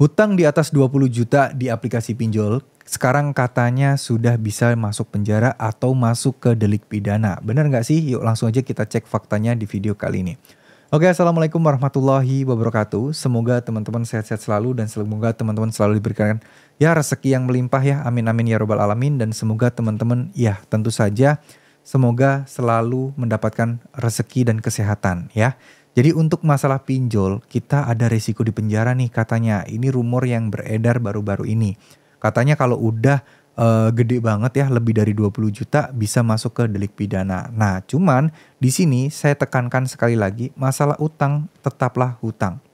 Hutang di atas 20 juta di aplikasi pinjol sekarang katanya sudah bisa masuk penjara atau masuk ke delik pidana. Benar nggak sih? Yuk langsung aja kita cek faktanya di video kali ini. Oke, Assalamualaikum warahmatullahi wabarakatuh. Semoga teman-teman sehat-sehat selalu dan semoga teman-teman selalu diberikan ya rezeki yang melimpah ya. Amin amin ya robbal alamin dan semoga teman-teman ya tentu saja semoga selalu mendapatkan rezeki dan kesehatan ya. Jadi untuk masalah pinjol, kita ada resiko di penjara nih katanya. Ini rumor yang beredar baru-baru ini. Katanya kalau udah uh, gede banget ya, lebih dari 20 juta bisa masuk ke delik pidana. Nah, cuman di sini saya tekankan sekali lagi, masalah utang tetaplah hutang.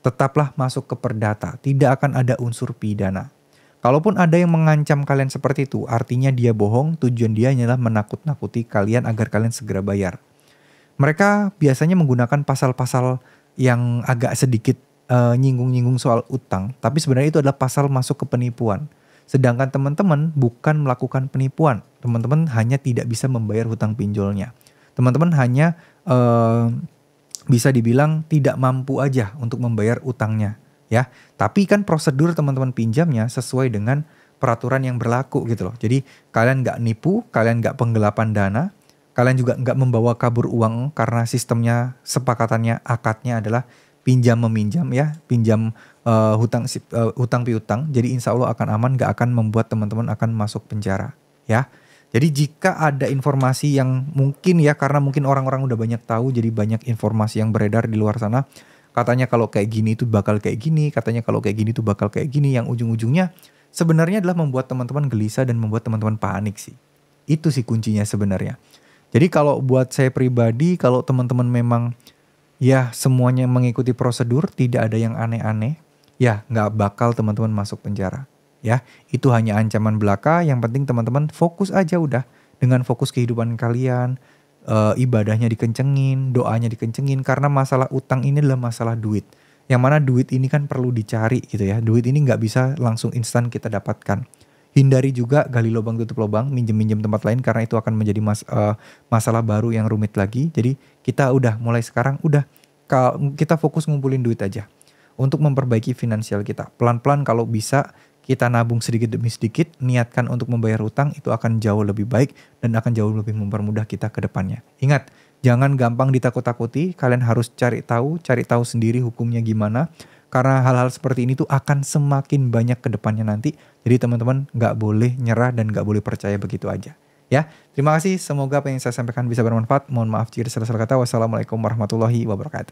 Tetaplah masuk ke perdata, tidak akan ada unsur pidana. Kalaupun ada yang mengancam kalian seperti itu, artinya dia bohong, tujuan dia hanyalah menakut-nakuti kalian agar kalian segera bayar mereka biasanya menggunakan pasal-pasal yang agak sedikit eh, nyinggung-nyinggung soal utang, tapi sebenarnya itu adalah pasal masuk ke penipuan. Sedangkan teman-teman bukan melakukan penipuan, teman-teman hanya tidak bisa membayar hutang pinjolnya. Teman-teman hanya uh, bisa dibilang tidak mampu aja untuk membayar utangnya, ya. Tapi kan prosedur teman-teman pinjamnya sesuai dengan peraturan yang berlaku gitu loh. Jadi kalian nggak nipu, kalian nggak penggelapan dana, Kalian juga nggak membawa kabur uang karena sistemnya sepakatannya akadnya adalah pinjam meminjam ya, pinjam uh, hutang uh, hutang piutang. Jadi insya Allah akan aman, nggak akan membuat teman-teman akan masuk penjara ya. Jadi jika ada informasi yang mungkin ya karena mungkin orang-orang udah banyak tahu jadi banyak informasi yang beredar di luar sana katanya kalau kayak gini itu bakal kayak gini, katanya kalau kayak gini itu bakal kayak gini yang ujung-ujungnya sebenarnya adalah membuat teman-teman gelisah dan membuat teman-teman panik sih. Itu sih kuncinya sebenarnya. Jadi kalau buat saya pribadi, kalau teman-teman memang ya semuanya mengikuti prosedur, tidak ada yang aneh-aneh, ya nggak bakal teman-teman masuk penjara. Ya, itu hanya ancaman belaka. Yang penting teman-teman fokus aja udah dengan fokus kehidupan kalian, e, ibadahnya dikencengin, doanya dikencengin karena masalah utang ini adalah masalah duit. Yang mana duit ini kan perlu dicari gitu ya. Duit ini nggak bisa langsung instan kita dapatkan Hindari juga gali lubang tutup lubang, minjem-minjem tempat lain karena itu akan menjadi mas, uh, masalah baru yang rumit lagi. Jadi kita udah mulai sekarang udah kita fokus ngumpulin duit aja untuk memperbaiki finansial kita. Pelan-pelan kalau bisa kita nabung sedikit demi sedikit, niatkan untuk membayar utang itu akan jauh lebih baik dan akan jauh lebih mempermudah kita ke depannya. Ingat, jangan gampang ditakut-takuti, kalian harus cari tahu, cari tahu sendiri hukumnya gimana karena hal-hal seperti ini tuh akan semakin banyak ke depannya nanti. Jadi teman-teman nggak boleh nyerah dan nggak boleh percaya begitu aja. Ya, terima kasih. Semoga apa yang saya sampaikan bisa bermanfaat. Mohon maaf jika ada salah-salah kata. Wassalamualaikum warahmatullahi wabarakatuh.